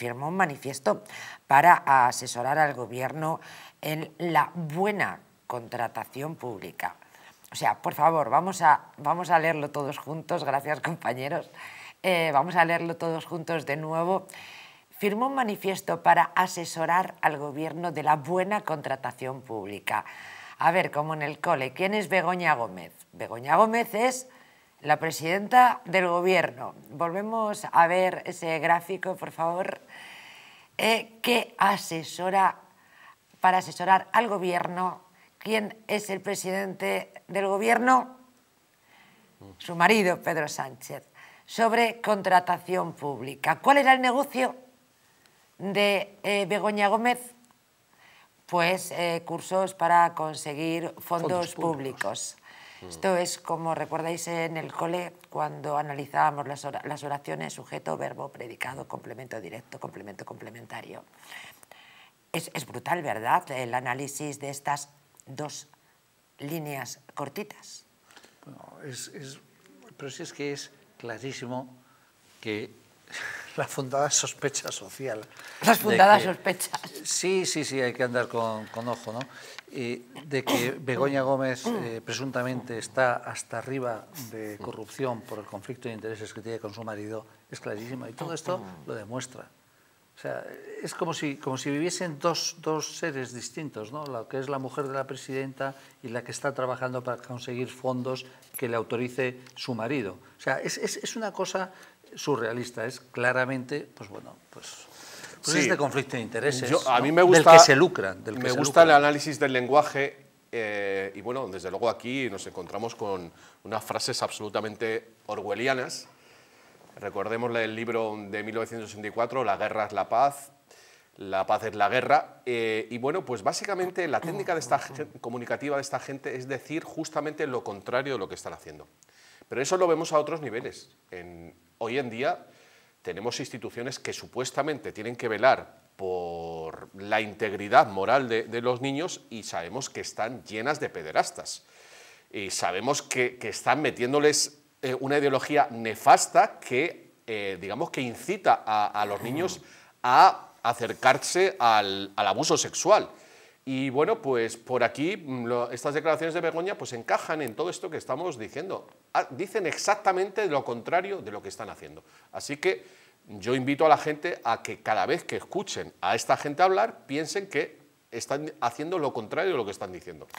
firmó un manifiesto para asesorar al gobierno en la buena contratación pública. O sea, por favor, vamos a, leerlo todos juntos, gracias compañeros, eh, vamos a leerlo todos juntos de nuevo. Firmó un manifiesto para asesorar al gobierno de la buena contratación pública. A ver, como en el cole, ¿quién es Begoña Gómez? Begoña Gómez es la presidenta del Gobierno. Volvemos a ver ese gráfico, por favor. Eh, ¿Qué asesora para asesorar al Gobierno? ¿Quién es el presidente del Gobierno? Su marido, Pedro Sánchez. Sobre contratación pública. ¿Cuál era el negocio de eh, Begoña Gómez? Pues eh, cursos para conseguir fondos, públicos. Mm. Esto es como recordáis en el cole cuando analizábamos las, oraciones sujeto, verbo, predicado, complemento directo, complemento complementario. Es, es, brutal, ¿verdad?, el análisis de estas dos líneas cortitas. Bueno, es, es, pero si es que es clarísimo que la fundada sospecha social. Las fundadas sospechas. Sí, sí, sí, hay que andar con, con ojo, ¿no? de que Begoña Gómez eh, presuntamente está hasta arriba de corrupción por el conflicto de intereses que tiene con su marido es clarísimo y todo esto lo demuestra. O sea, es como si, como si viviesen dos, dos seres distintos, ¿no? La que es la mujer de la presidenta y la que está trabajando para conseguir fondos que le autorice su marido. O sea, es, es, es una cosa surrealista, es claramente, pues bueno, pues... pues de conflicto de intereses a mí me gusta, del que se lucran. Del que me gusta el análisis del lenguaje eh, y bueno, desde luego aquí nos encontramos con unas frases absolutamente orwellianas Recordemos el libro de 1964, La guerra es la paz, La paz es la guerra. Eh, y bueno, pues básicamente la técnica de esta comunicativa de esta gente es decir justamente lo contrario de lo que están haciendo. Pero eso lo vemos a otros niveles. hoy en día tenemos instituciones que supuestamente tienen que velar por la integridad moral de, los niños y sabemos que están llenas de pederastas. Y sabemos que están metiéndoles eh, una ideología nefasta que, eh, digamos, que incita a, los niños a acercarse al, abuso sexual. Y bueno, pues por aquí mm, estas declaraciones de Begoña pues encajan en todo esto que estamos diciendo. Ah, dicen exactamente lo contrario de lo que están haciendo. Así que yo invito a la gente a que cada vez que escuchen a esta gente hablar, piensen que están haciendo lo contrario de lo que están diciendo.